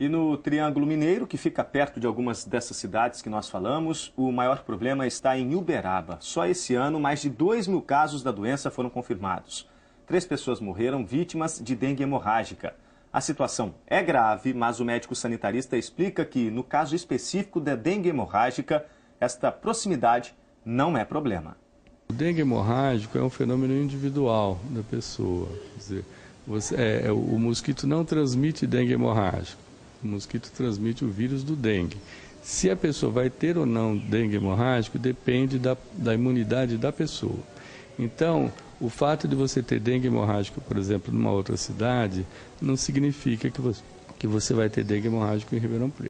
E no Triângulo Mineiro, que fica perto de algumas dessas cidades que nós falamos, o maior problema está em Uberaba. Só esse ano, mais de 2 mil casos da doença foram confirmados. Três pessoas morreram vítimas de dengue hemorrágica. A situação é grave, mas o médico sanitarista explica que, no caso específico da dengue hemorrágica, esta proximidade não é problema. O dengue hemorrágico é um fenômeno individual da pessoa. Quer dizer, você, é, é o mosquito não transmite dengue hemorrágico. O mosquito transmite o vírus do dengue. Se a pessoa vai ter ou não dengue hemorrágico depende da, da imunidade da pessoa. Então, o fato de você ter dengue hemorrágico, por exemplo, numa outra cidade, não significa que você, que você vai ter dengue hemorrágico em Ribeirão Preto.